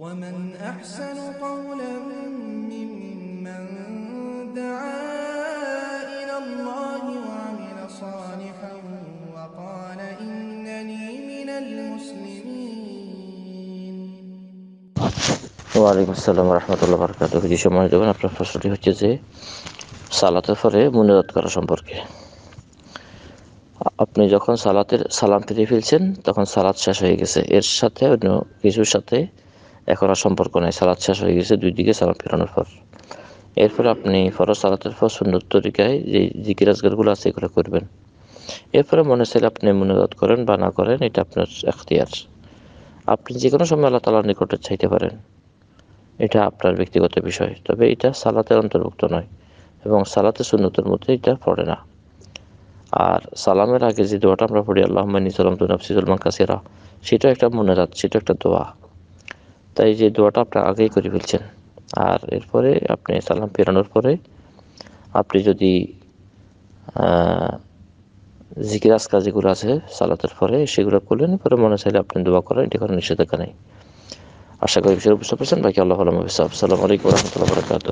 ومن أحسن قولا ممن دعا إلى الله وعمل صالحا وقال إنني من المسلمين সময় আপনার প্রশ্নটি হচ্ছে যে সালাতের পরে মুনাজাত করা সম্পর্কে আপনি যখন সালাতের সালাম ফিরে ফেলছেন তখন সালাত শেষ হয়ে গেছে এর সাথে অন্য কিছুর সাথে এখন আর সম্পর্ক নেই সালাদ শেষ হয়ে গেছে দুই দিকে সালাম ফেরানোর পর এরপর আপনি ফরজ সালাতের পর সুন্দর তরিকায় যে জিকির আজগারগুলো আছে এগুলো করবেন এরপরে মনে চাইলে আপনি মনোজাত করেন বা না করেন এটা আপনার এখতিয়ার আপনি যে কোনো সময় আল্লাহ তালার নিকটে চাইতে পারেন এটা আপনার ব্যক্তিগত বিষয় তবে এটা সালাতের অন্তর্ভুক্ত নয় এবং সালাতে সুন্নতের মধ্যে এটা পড়ে না আর সালামের আগে যে দোয়াটা আমরা পড়ি আল্লাহ মানি সালাম তু নফসিজুল সেটা একটা মনে রাত সেটা একটা দোয়া তাই যে দোয়াটা আপনি আগেই করে ফেলছেন আর এরপরে আপনি সালাম ফেরানোর পরে আপনি যদি জিকিরাস কাজ যেগুলো আছে সালাতের পরে সেগুলো করলেন পরে মনে চাইলে আপনি দোয়া করেন এটি কোনো নিষেধাজ্ঞা নেই আশা করি বিষয়ে বুঝতে পারছেন বাকি আল্লাহ আলম সালামালাইকুম রহমতুল্লাহ বরকাত